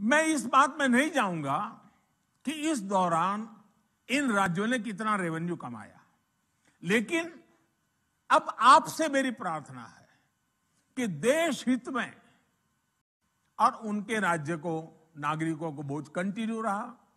मैं इस बात में नहीं जाऊंगा कि इस दौरान इन राज्यों ने कितना रेवेन्यू कमाया लेकिन अब आपसे मेरी प्रार्थना है कि देश हित में और उनके राज्य को नागरिकों को बोझ कंटिन्यू रहा